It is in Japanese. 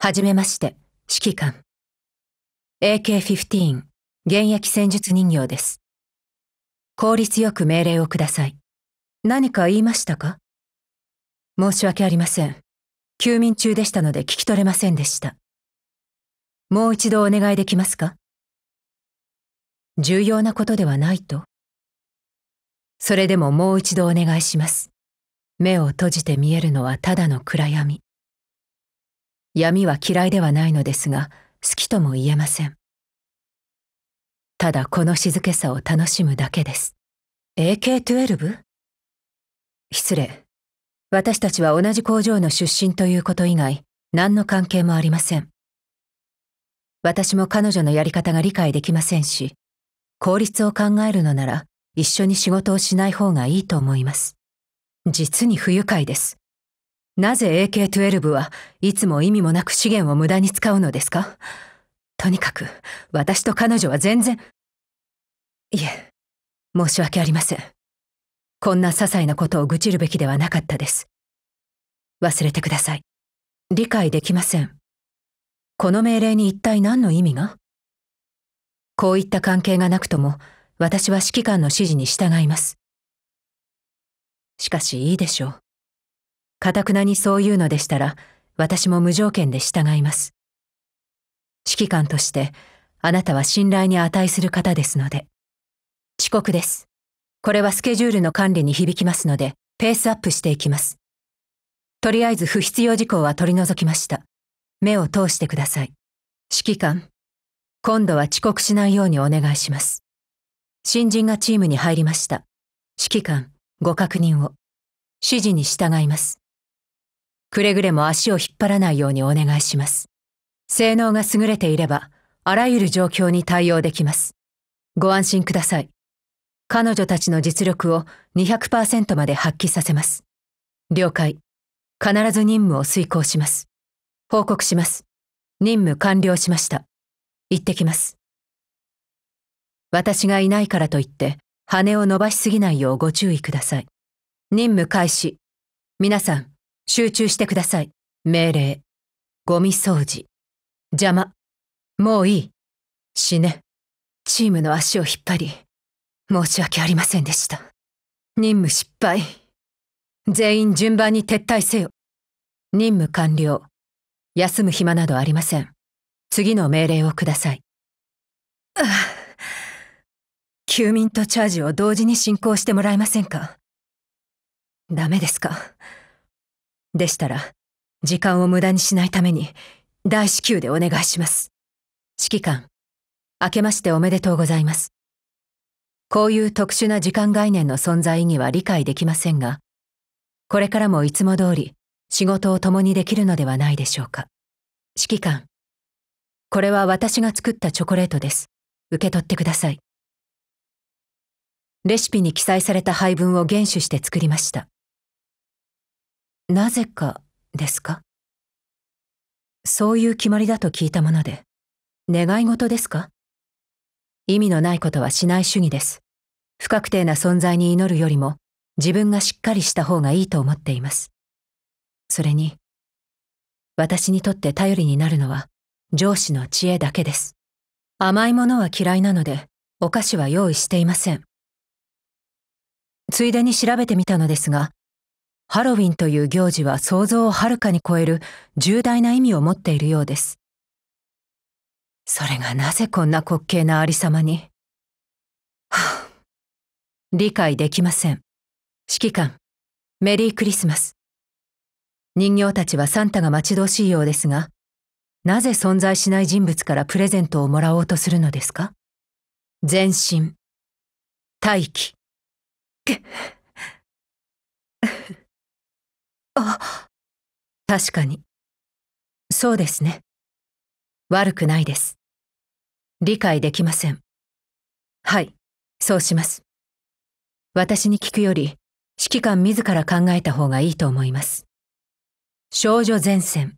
はじめまして、指揮官。AK-15、現役戦術人形です。効率よく命令をください。何か言いましたか申し訳ありません。休眠中でしたので聞き取れませんでした。もう一度お願いできますか重要なことではないと。それでももう一度お願いします。目を閉じて見えるのはただの暗闇。闇は嫌いではないのですが好きとも言えませんただこの静けさを楽しむだけです AK12? 失礼私たちは同じ工場の出身ということ以外何の関係もありません私も彼女のやり方が理解できませんし効率を考えるのなら一緒に仕事をしない方がいいと思います実に不愉快ですなぜ AK-12 はいつも意味もなく資源を無駄に使うのですかとにかく私と彼女は全然いえ申し訳ありませんこんな些細なことを愚痴るべきではなかったです忘れてください理解できませんこの命令に一体何の意味がこういった関係がなくとも私は指揮官の指示に従いますしかしいいでしょうかたくなにそういうのでしたら、私も無条件で従います。指揮官として、あなたは信頼に値する方ですので。遅刻です。これはスケジュールの管理に響きますので、ペースアップしていきます。とりあえず不必要事項は取り除きました。目を通してください。指揮官、今度は遅刻しないようにお願いします。新人がチームに入りました。指揮官、ご確認を。指示に従います。くれぐれも足を引っ張らないようにお願いします。性能が優れていれば、あらゆる状況に対応できます。ご安心ください。彼女たちの実力を200%まで発揮させます。了解。必ず任務を遂行します。報告します。任務完了しました。行ってきます。私がいないからといって、羽を伸ばしすぎないようご注意ください。任務開始。皆さん、集中してください。命令。ゴミ掃除。邪魔。もういい。死ね。チームの足を引っ張り、申し訳ありませんでした。任務失敗。全員順番に撤退せよ。任務完了。休む暇などありません。次の命令をください。あ あ休眠とチャージを同時に進行してもらえませんかダメですかでしたら、時間を無駄にしないために、大至急でお願いします。指揮官、明けましておめでとうございます。こういう特殊な時間概念の存在意義は理解できませんが、これからもいつも通り仕事を共にできるのではないでしょうか。指揮官、これは私が作ったチョコレートです。受け取ってください。レシピに記載された配分を厳守して作りました。なぜかですかそういう決まりだと聞いたもので、願い事ですか意味のないことはしない主義です。不確定な存在に祈るよりも自分がしっかりした方がいいと思っています。それに、私にとって頼りになるのは上司の知恵だけです。甘いものは嫌いなのでお菓子は用意していません。ついでに調べてみたのですが、ハロウィンという行事は想像をはるかに超える重大な意味を持っているようです。それがなぜこんな滑稽なありさまに。はぁ、理解できません。指揮官、メリークリスマス。人形たちはサンタが待ち遠しいようですが、なぜ存在しない人物からプレゼントをもらおうとするのですか全身。大気。あ、確かに。そうですね。悪くないです。理解できません。はい、そうします。私に聞くより、指揮官自ら考えた方がいいと思います。少女前線。